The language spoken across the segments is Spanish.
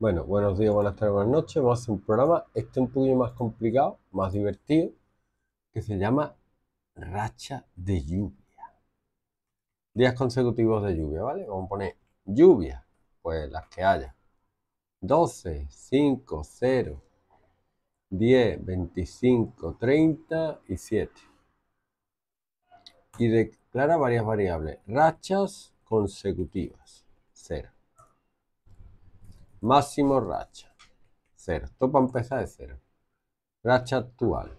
Bueno, buenos días, buenas tardes, buenas noches. Vamos a hacer un programa, este un poquito más complicado, más divertido, que se llama racha de lluvia. Días consecutivos de lluvia, ¿vale? Vamos a poner lluvia, pues las que haya. 12, 5, 0, 10, 25, 30 y 7. Y declara varias variables. Rachas consecutivas, 0 máximo racha, cero Esto para empezar de cero Racha actual,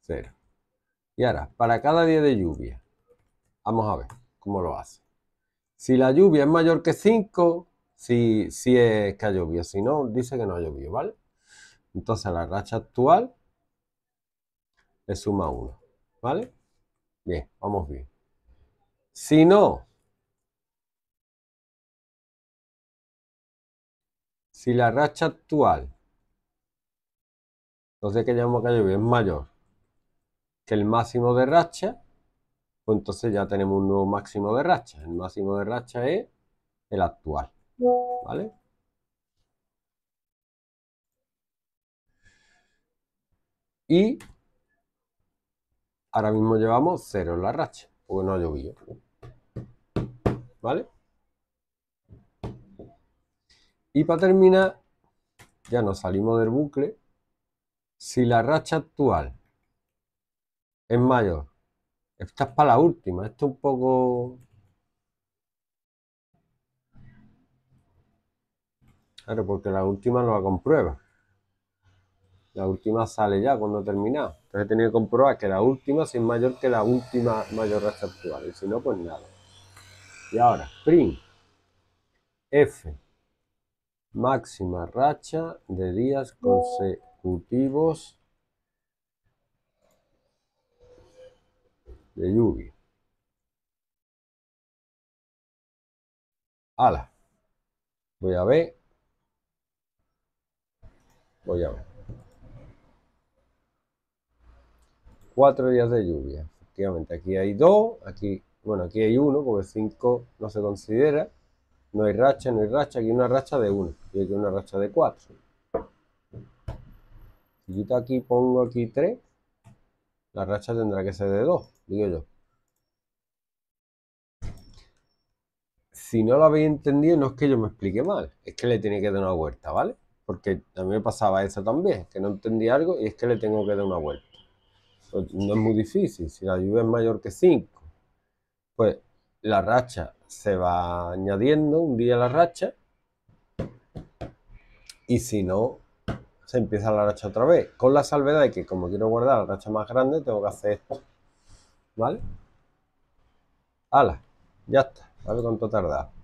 cero Y ahora, para cada día de lluvia, vamos a ver cómo lo hace. Si la lluvia es mayor que 5, si, si es que ha llovido, si no, dice que no ha llovido, ¿vale? Entonces la racha actual es suma 1, ¿vale? Bien, vamos bien. Si no, Si la racha actual, entonces que llamamos que llovido, es mayor que el máximo de racha, pues entonces ya tenemos un nuevo máximo de racha. El máximo de racha es el actual. ¿Vale? Y ahora mismo llevamos cero en la racha, porque no ha llovido. ¿Vale? Y para terminar, ya nos salimos del bucle. Si la racha actual es mayor, esta es para la última, esto es un poco... Claro, porque la última no la comprueba. La última sale ya cuando termina. Entonces he tenido que comprobar que la última es mayor que la última mayor racha actual. Y si no, pues nada. Y ahora, print. F máxima racha de días consecutivos de lluvia. Ala. Voy a ver. Voy a ver. Cuatro días de lluvia. Efectivamente, aquí hay dos. Aquí, bueno, aquí hay uno porque cinco no se considera. No hay racha, no hay racha. Aquí hay una racha de 1 y aquí hay una racha de 4. Si yo aquí, pongo aquí 3, la racha tendrá que ser de 2, digo yo. si no lo habéis entendido, no es que yo me explique mal, es que le tiene que dar una vuelta, ¿vale? Porque a mí me pasaba eso también, que no entendía algo y es que le tengo que dar una vuelta. Pues, no es muy difícil, si la lluvia es mayor que 5, pues la racha se va añadiendo un día la racha y si no se empieza la racha otra vez con la salvedad de que como quiero guardar la racha más grande tengo que hacer esto vale ala ya está a cuánto tarda